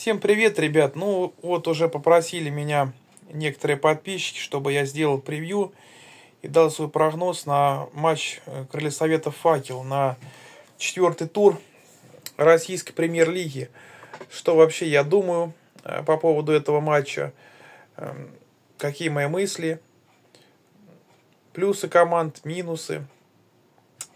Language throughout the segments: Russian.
Всем привет, ребят! Ну вот уже попросили меня некоторые подписчики, чтобы я сделал превью и дал свой прогноз на матч э, Крылья Совета «Факел» на четвертый тур российской премьер-лиги. Что вообще я думаю э, по поводу этого матча, эм, какие мои мысли, плюсы команд, минусы.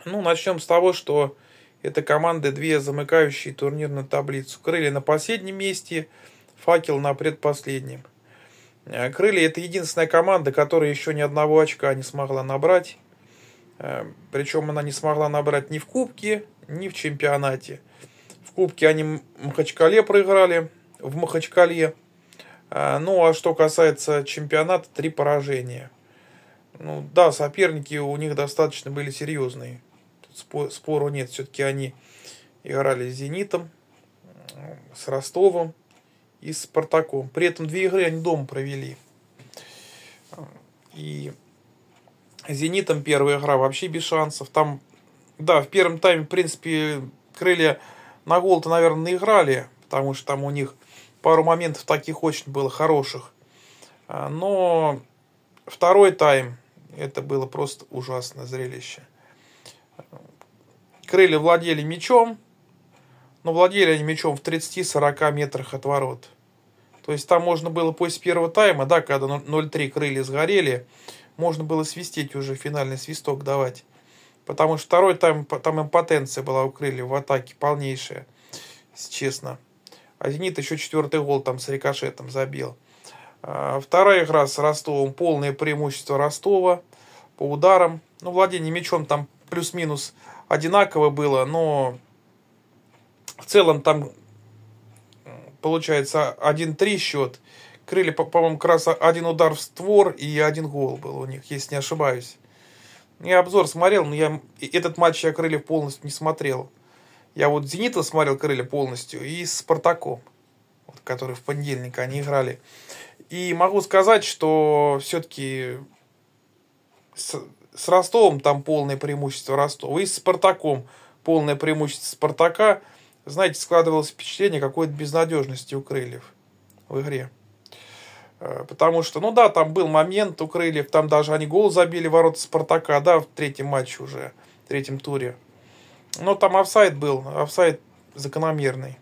Ну, начнем с того, что это команды две замыкающие турнирную таблицу. Крылья на последнем месте, факел на предпоследнем. Э, крылья это единственная команда, которая еще ни одного очка не смогла набрать. Э, причем она не смогла набрать ни в кубке, ни в чемпионате. В кубке они в Махачкале проиграли, в Махачкале. Э, ну, а что касается чемпионата, три поражения. Ну, да, соперники у них достаточно были серьезные спору нет. Все-таки они играли с «Зенитом», с Ростовом и с «Спартаком». При этом две игры они дома провели. И «Зенитом» первая игра вообще без шансов. Там, да, в первом тайме, в принципе, крылья на гол-то, наверное, играли потому что там у них пару моментов таких очень было хороших. А, но второй тайм это было просто ужасное зрелище. Крылья владели мечом, но владели они мечом в 30-40 метрах от ворот. То есть там можно было после первого тайма, да, когда 0-3 крылья сгорели, можно было свистеть уже, финальный свисток давать. Потому что второй тайм, там импотенция была у крыльев в атаке полнейшая, честно. А Зенит еще четвертый гол там с рикошетом забил. А, вторая игра с Ростовом, полное преимущество Ростова по ударам. Ну, владение мячом там плюс-минус одинаково было, но в целом там получается 1-3 счет. Крылья, по-моему, как раз один удар в створ и один гол был у них, если не ошибаюсь. Я обзор смотрел, но я этот матч я Крылья полностью не смотрел. Я вот Зенита смотрел Крылья полностью и Спартаком, вот, который в понедельник они играли. И могу сказать, что все-таки с Ростовом там полное преимущество Ростова. И с Спартаком полное преимущество Спартака. Знаете, складывалось впечатление какой-то безнадежности у Крыльев в игре. Э, потому что, ну да, там был момент у Крыльев, там даже они гол забили ворота Спартака, да, в третьем матче уже, в третьем туре. Но там офсайд был, офсайд закономерный.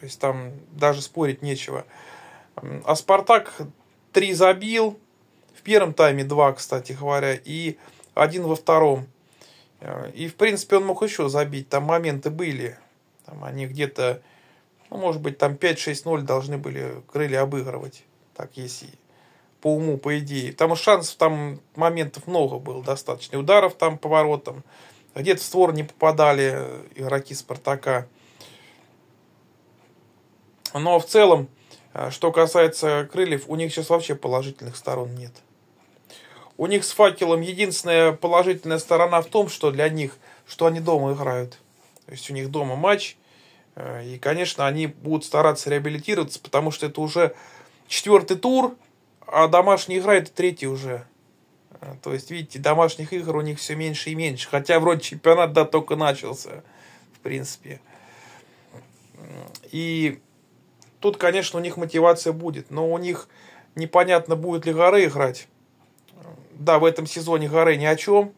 То есть там даже спорить нечего. А Спартак три забил, в первом тайме два, кстати говоря, и один во втором. Э, и, в принципе, он мог еще забить. Там моменты были. Там они где-то, ну, может быть, там 5-6-0 должны были крылья обыгрывать. Так, если по уму, по идее. там что шансов там моментов много было достаточно. ударов там по воротам Где-то в створ не попадали э, игроки Спартака. Но в целом, э, что касается крыльев, у них сейчас вообще положительных сторон нет. У них с факелом единственная положительная сторона в том, что для них, что они дома играют. То есть у них дома матч, э, и, конечно, они будут стараться реабилитироваться, потому что это уже четвертый тур, а домашняя игра это третий уже. Э, то есть, видите, домашних игр у них все меньше и меньше. Хотя вроде чемпионат, да, только начался, в принципе. И тут, конечно, у них мотивация будет, но у них непонятно, будет ли горы играть. Да, в этом сезоне горы ни о чем,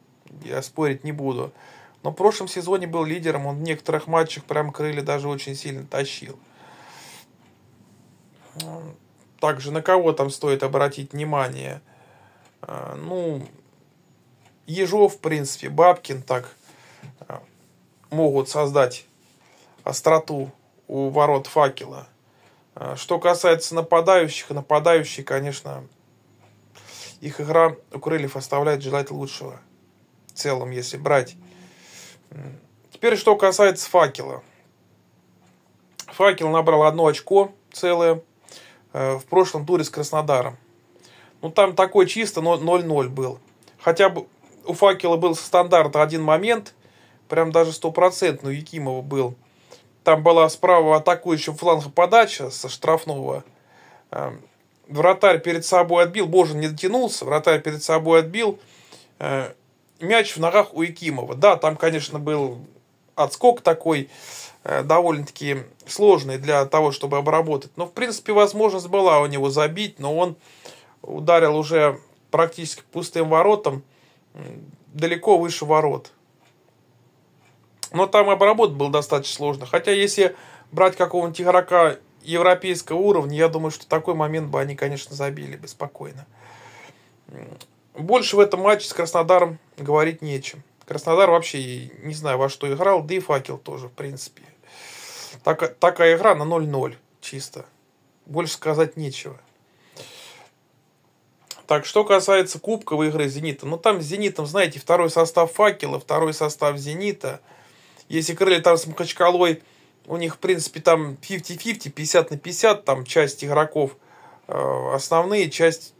я спорить не буду. Но в прошлом сезоне был лидером, он в некоторых матчах прям крылья даже очень сильно тащил. Также на кого там стоит обратить внимание? А, ну, Ежов, в принципе, Бабкин так а, могут создать остроту у ворот факела. А, что касается нападающих, нападающие, конечно, их игра у крыльев оставляет желать лучшего. В целом, если брать. Теперь, что касается факела. Факел набрал одно очко целое э, в прошлом туре с Краснодаром. Ну, там такой чисто 0-0 был. Хотя бы у факела был со стандарта один момент, прям даже стопроцентный у Якимова был. Там была справа атакующего фланга подача со штрафного эм, вратарь перед собой отбил, Божин не дотянулся, вратарь перед собой отбил, э, мяч в ногах у Якимова. Да, там, конечно, был отскок такой, э, довольно-таки сложный для того, чтобы обработать. Но, в принципе, возможность была у него забить, но он ударил уже практически пустым воротом, далеко выше ворот. Но там обработать было достаточно сложно. Хотя, если брать какого-нибудь игрока европейского уровня, я думаю, что такой момент бы они, конечно, забили бы спокойно. Больше в этом матче с Краснодаром говорить нечем. Краснодар вообще, не знаю, во что играл, да и факел тоже, в принципе. Так, такая игра на 0-0 чисто. Больше сказать нечего. Так, что касается кубковой игры «Зенита», ну там с «Зенитом», знаете, второй состав «Факела», второй состав «Зенита». Если крылья там с Махачкалой у них, в принципе, там 50-50, 50 на 50, там часть игроков э, основные, часть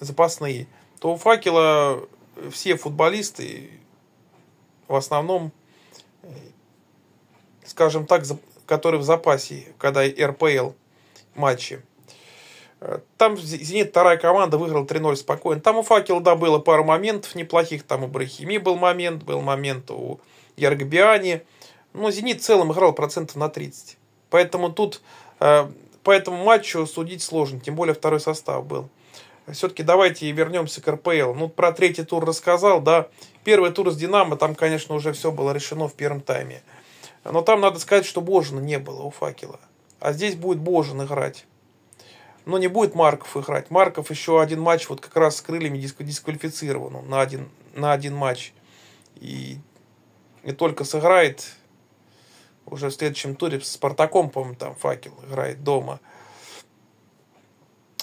запасные, то у факела все футболисты в основном, э, скажем так, которые в запасе, когда РПЛ матчи. Э, там «Зенит» вторая команда выиграла 3-0 спокойно. Там у «Факела», да, было пару моментов неплохих. Там у Брахими был момент, был момент у Яргбиани – но ну, «Зенит» в целом играл процентов на 30. Поэтому тут э, по этому матчу судить сложно, тем более второй состав был. Все-таки давайте вернемся к РПЛ. Ну, про третий тур рассказал, да. Первый тур с «Динамо», там, конечно, уже все было решено в первом тайме. Но там надо сказать, что Божина не было у «Факела». А здесь будет Божин играть. Но ну, не будет Марков играть. Марков еще один матч вот как раз с крыльями диск, дисквалифицирован на один, на один матч. И, не только сыграет уже в следующем туре с Спартаком, по-моему, там факел играет дома.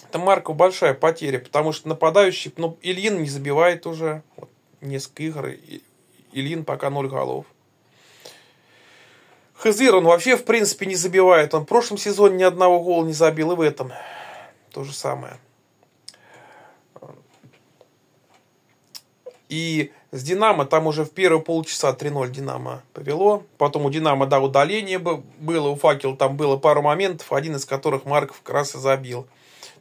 Это Марку большая потеря, потому что нападающий, ну, Ильин не забивает уже. Вот, несколько игр, и Ильин пока ноль голов. Хызыр, он вообще, в принципе, не забивает. Он в прошлом сезоне ни одного гола не забил, и в этом то же самое. И с Динамо. Там уже в первые полчаса 3-0 Динамо повело. Потом у Динамо, да, удаление было. У Факел там было пару моментов, один из которых Марков как раз и забил.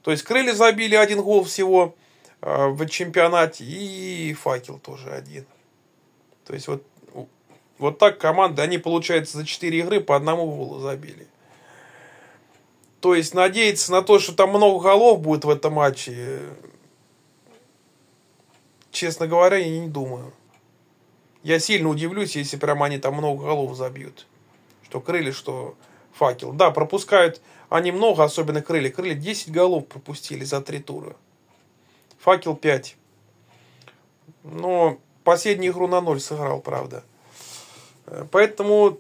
То есть крылья забили один гол всего э, в чемпионате и Факел тоже один. То есть вот, вот так команды, они, получается, за 4 игры по одному голу забили. То есть надеяться на то, что там много голов будет в этом матче, Честно говоря, я не думаю. Я сильно удивлюсь, если прямо они там много голов забьют. Что крылья, что факел. Да, пропускают они много, особенно крылья. Крылья 10 голов пропустили за 3 тура. Факел 5. Но последнюю игру на 0 сыграл, правда. Э, поэтому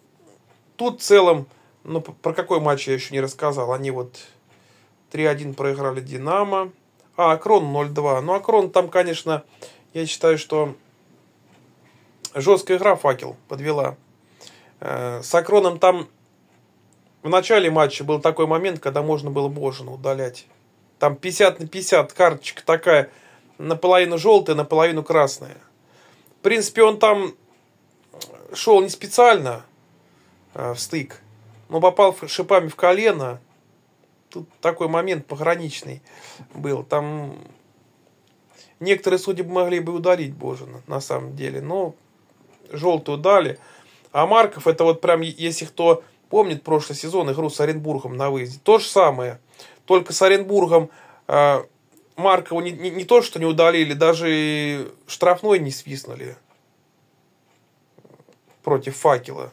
тут в целом, ну, про какой матч я еще не рассказал. Они вот 3-1 проиграли Динамо. А, Акрон 0-2. Ну, Акрон там, конечно, я считаю, что жесткая игра факел подвела. Э, с Акроном там в начале матча был такой момент, когда можно было Божину удалять. Там 50 на 50 карточка такая, наполовину желтая, наполовину красная. В принципе, он там шел не специально э, в стык, но попал шипами в колено. Тут такой момент пограничный был. Там Некоторые судьбы могли бы удалить Божина, на самом деле. Но желтую дали. А Марков, это вот прям, если кто помнит прошлый сезон, игру с Оренбургом на выезде. То же самое. Только с Оренбургом э, Маркову не, не, не то, что не удалили, даже штрафной не свистнули против факела.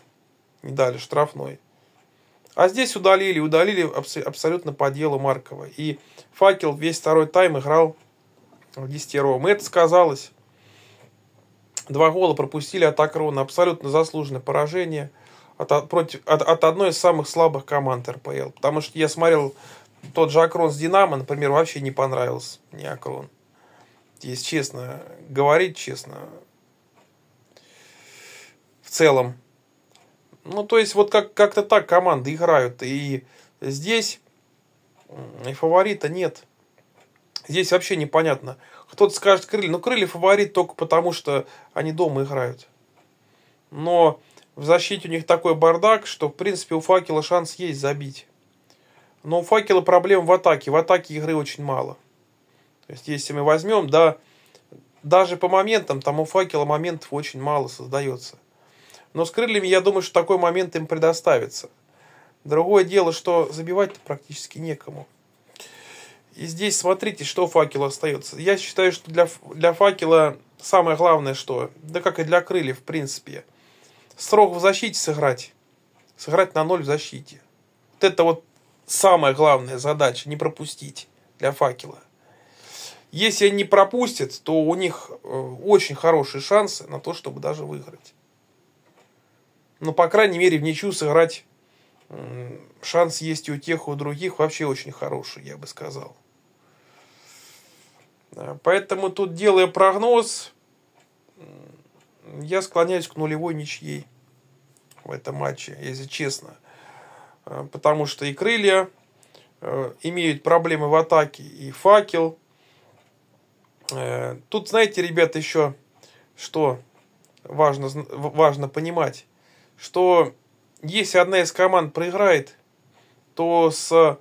Не дали штрафной. А здесь удалили, удалили абсолютно по делу Маркова. И факел весь второй тайм играл Гистеровым. Это сказалось. Два гола пропустили от Акрона. Абсолютно заслуженное поражение от, против, от, от одной из самых слабых команд РПЛ. Потому что я смотрел тот же Акрон с Динамо, например, вообще не понравился мне Акрон. Если честно, говорить честно, в целом. Ну, то есть, вот как- как-то так команды играют. И здесь и фаворита нет. Здесь вообще непонятно. Кто-то скажет крылья. Ну, крылья фаворит только потому, что они дома играют. Но в защите у них такой бардак, что, в принципе, у факела шанс есть забить. Но у факела проблем в атаке. В атаке игры очень мало. То есть, если мы возьмем, да, даже по моментам, там у факела моментов очень мало создается. Но с крыльями, я думаю, что такой момент им предоставится. Другое дело, что забивать-то практически некому. И здесь смотрите, что факела остается. Я считаю, что для, для факела самое главное, что, да как и для крыльев, в принципе, срок в защите сыграть. Сыграть на ноль в защите. Вот это вот самая главная задача, не пропустить для факела. Если они пропустят, то у них э, очень хорошие шансы на то, чтобы даже выиграть. Но, ну, по крайней мере, в ничью сыграть шанс есть и у тех, и у других вообще очень хороший, я бы сказал. Э, поэтому тут, делая прогноз, я склоняюсь к нулевой ничьей в этом матче, если честно. Э, потому что и крылья э, имеют проблемы в атаке, и факел. Тут, знаете, ребята, еще что важно, важно понимать, что если одна из команд проиграет, то с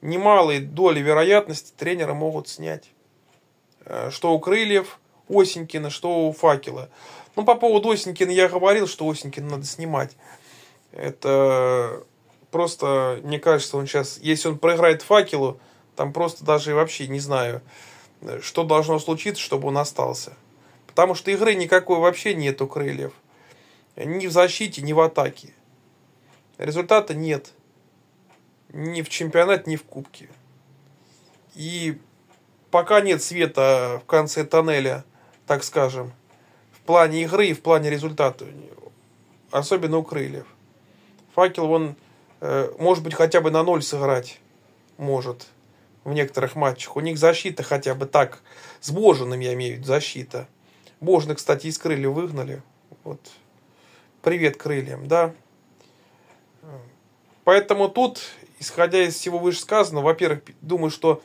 немалой долей вероятности тренера могут снять. Э, что у Крыльев, Осенькина, что у Факела. Ну, по поводу Осенькина я говорил, что Осенькина надо снимать. Это просто, мне кажется, он сейчас, если он проиграет Факелу, там просто даже вообще не знаю, э, что должно случиться, чтобы он остался. Потому что игры никакой вообще нет у Крыльев. Ни в защите, ни в атаке. Результата нет. Ни в чемпионате, ни в кубке. И пока нет света в конце тоннеля, так скажем, в плане игры и в плане результата. Особенно у Крыльев. Факел, он, э, может быть, хотя бы на ноль сыграть может в некоторых матчах. У них защита хотя бы так. С Божиным, я имею в виду, защита. Божина, кстати, из крылья выгнали. Вот. Привет крыльям, да. Поэтому тут, исходя из всего вышесказанного, во-первых, думаю, что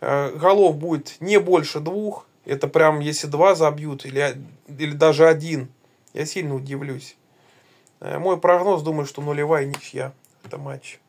э, голов будет не больше двух. Это прям если два забьют или, или даже один. Я сильно удивлюсь. Э, мой прогноз, думаю, что нулевая ничья. Это матч.